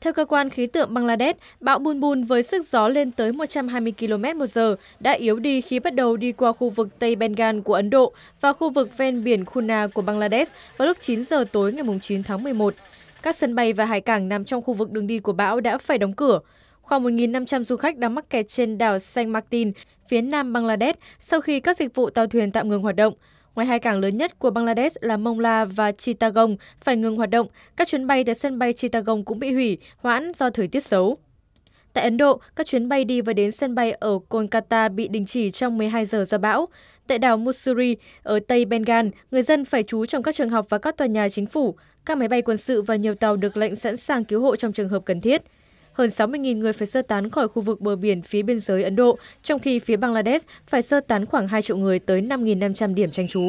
Theo cơ quan khí tượng Bangladesh, bão Bulbul với sức gió lên tới 120 km một giờ đã yếu đi khi bắt đầu đi qua khu vực Tây Bengal của Ấn Độ và khu vực ven biển Khuna của Bangladesh vào lúc 9 giờ tối ngày 9 tháng 11. Các sân bay và hải cảng nằm trong khu vực đường đi của bão đã phải đóng cửa. Khoảng 1.500 du khách đang mắc kẹt trên đảo Saint Martin, phía nam Bangladesh, sau khi các dịch vụ tàu thuyền tạm ngừng hoạt động. Ngoài hai cảng lớn nhất của Bangladesh là la và Chittagong phải ngừng hoạt động, các chuyến bay tới sân bay Chittagong cũng bị hủy, hoãn do thời tiết xấu. Tại Ấn Độ, các chuyến bay đi và đến sân bay ở Kolkata bị đình chỉ trong 12 giờ do bão. Tại đảo Mussoorie ở Tây Bengal, người dân phải trú trong các trường học và các tòa nhà chính phủ. Các máy bay quân sự và nhiều tàu được lệnh sẵn sàng cứu hộ trong trường hợp cần thiết hơn 60.000 người phải sơ tán khỏi khu vực bờ biển phía biên giới Ấn Độ, trong khi phía Bangladesh phải sơ tán khoảng 2 triệu người tới 5.500 điểm tranh trú.